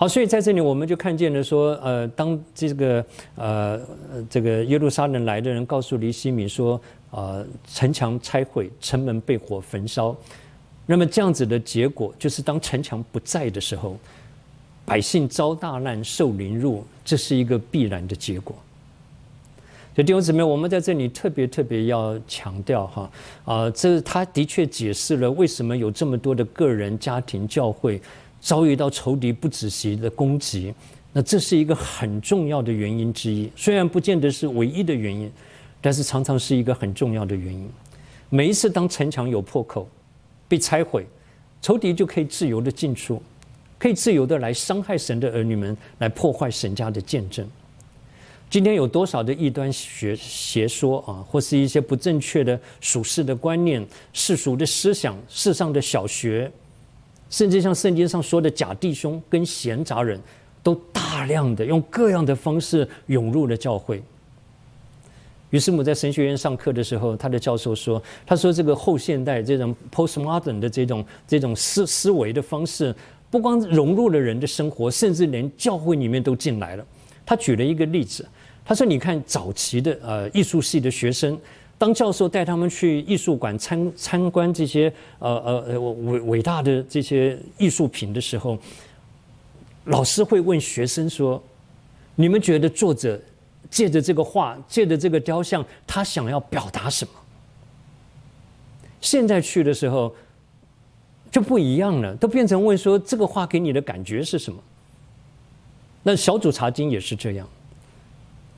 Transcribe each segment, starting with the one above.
好，所以在这里我们就看见了，说，呃，当这个，呃，这个耶路撒冷来的人告诉黎西米说，呃，城墙拆毁，城门被火焚烧，那么这样子的结果就是，当城墙不在的时候，百姓遭大难，受凌辱，这是一个必然的结果。所以弟兄姊妹，我们在这里特别特别要强调哈，啊，这他的确解释了为什么有这么多的个人家庭教会。遭遇到仇敌不仔细的攻击，那这是一个很重要的原因之一。虽然不见得是唯一的原因，但是常常是一个很重要的原因。每一次当城墙有破口，被拆毁，仇敌就可以自由的进出，可以自由的来伤害神的儿女们，来破坏神家的见证。今天有多少的异端学邪说啊，或是一些不正确的属世的观念、世俗的思想、世上的小学。甚至像圣经上说的假弟兄跟闲杂人，都大量的用各样的方式涌入了教会。于是母在神学院上课的时候，他的教授说：“他说这个后现代这种 postmodern 的这种这种思思维的方式，不光融入了人的生活，甚至连教会里面都进来了。”他举了一个例子，他说：“你看早期的呃艺术系的学生。”当教授带他们去艺术馆参参观这些呃呃伟伟大的这些艺术品的时候，老师会问学生说：“你们觉得作者借着这个画，借着这个雕像，他想要表达什么？”现在去的时候就不一样了，都变成问说：“这个画给你的感觉是什么？”那《小组茶经》也是这样。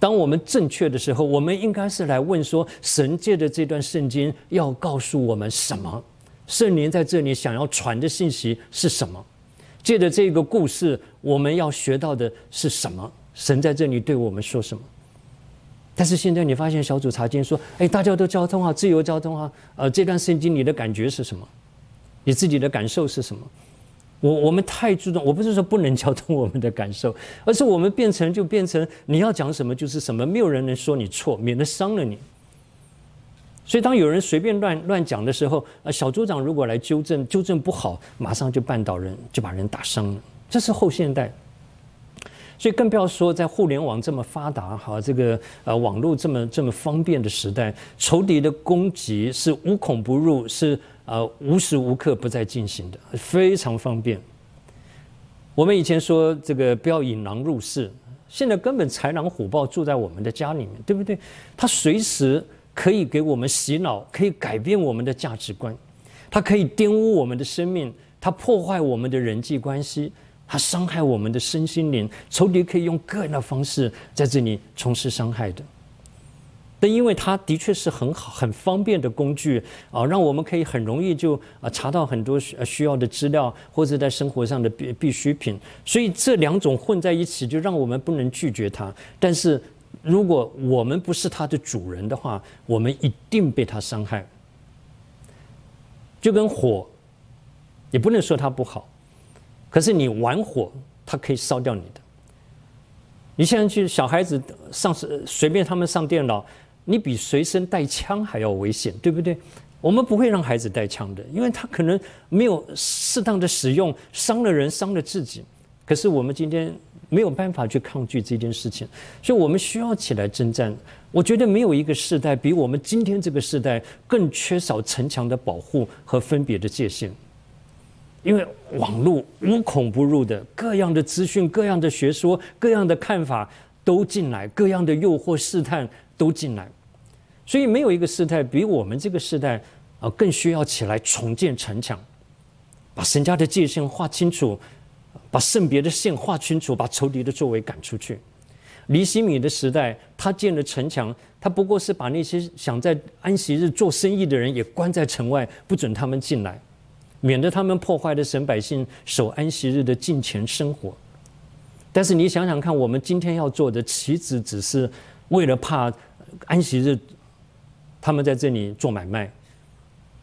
当我们正确的时候，我们应该是来问说：神借的这段圣经要告诉我们什么？圣灵在这里想要传的信息是什么？借着这个故事，我们要学到的是什么？神在这里对我们说什么？但是现在你发现小组查经说：“哎，大家都交通啊，自由交通啊。”呃，这段圣经你的感觉是什么？你自己的感受是什么？我我们太注重，我不是说不能交通我们的感受，而是我们变成就变成你要讲什么就是什么，没有人能说你错，免得伤了你。所以当有人随便乱乱讲的时候，啊，小组长如果来纠正，纠正不好，马上就绊倒人，就把人打伤了。这是后现代，所以更不要说在互联网这么发达、哈，这个呃网络这么这么方便的时代，仇敌的攻击是无孔不入，是。啊，无时无刻不在进行的，非常方便。我们以前说这个不要引狼入室，现在根本豺狼虎豹住在我们的家里面，对不对？它随时可以给我们洗脑，可以改变我们的价值观，它可以玷污我们的生命，它破坏我们的人际关系，它伤害我们的身心灵，仇敌可以用个人的方式在这里从事伤害的。但因为它的确是很好、很方便的工具啊，让我们可以很容易就啊查到很多需需要的资料，或者在生活上的必必需品。所以这两种混在一起，就让我们不能拒绝它。但是如果我们不是它的主人的话，我们一定被它伤害。就跟火，也不能说它不好，可是你玩火，它可以烧掉你的。你现在去小孩子上是随便他们上电脑。你比随身带枪还要危险，对不对？我们不会让孩子带枪的，因为他可能没有适当的使用，伤了人，伤了自己。可是我们今天没有办法去抗拒这件事情，所以我们需要起来征战。我觉得没有一个时代比我们今天这个时代更缺少城墙的保护和分别的界限，因为网络无孔不入的，各样的资讯、各样的学说、各样的看法。都进来，各样的诱惑试探都进来，所以没有一个时代比我们这个时代啊更需要起来重建城墙，把神家的界限划清楚，把圣别的线划清楚，把仇敌的作为赶出去。尼希米的时代，他建了城墙，他不过是把那些想在安息日做生意的人也关在城外，不准他们进来，免得他们破坏了神百姓守安息日的敬虔生活。但是你想想看，我们今天要做的，岂止只是为了怕安息日他们在这里做买卖？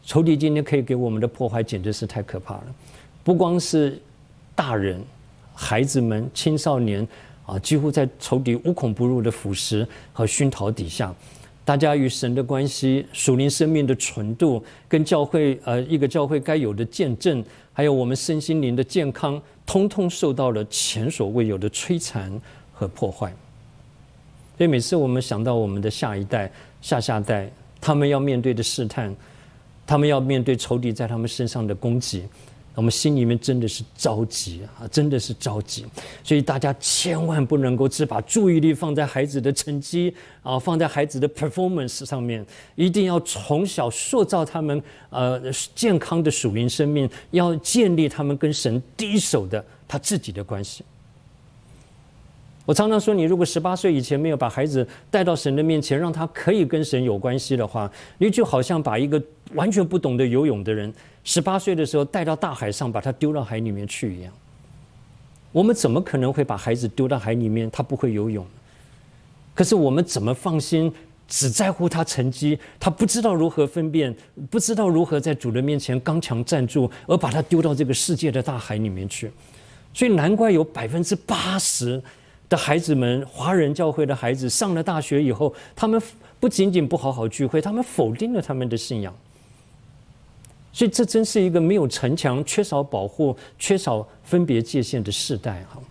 仇敌今天可以给我们的破坏，简直是太可怕了！不光是大人、孩子们、青少年啊，几乎在仇敌无孔不入的腐蚀和熏陶底下，大家与神的关系、属灵生命的纯度、跟教会呃一个教会该有的见证，还有我们身心灵的健康。通通受到了前所未有的摧残和破坏，所以每次我们想到我们的下一代、下下代，他们要面对的试探，他们要面对仇敌在他们身上的攻击。我们心里面真的是着急啊，真的是着急，所以大家千万不能够只把注意力放在孩子的成绩啊，放在孩子的 performance 上面，一定要从小塑造他们呃健康的属灵生命，要建立他们跟神第一手的他自己的关系。我常常说，你如果十八岁以前没有把孩子带到神的面前，让他可以跟神有关系的话，你就好像把一个。完全不懂得游泳的人，十八岁的时候带到大海上，把他丢到海里面去一样。我们怎么可能会把孩子丢到海里面？他不会游泳。可是我们怎么放心？只在乎他成绩，他不知道如何分辨，不知道如何在主的面前刚强站住，而把他丢到这个世界的大海里面去。所以难怪有百分之八十的孩子们，华人教会的孩子上了大学以后，他们不仅仅不好好聚会，他们否定了他们的信仰。所以，这真是一个没有城墙、缺少保护、缺少分别界限的时代，哈。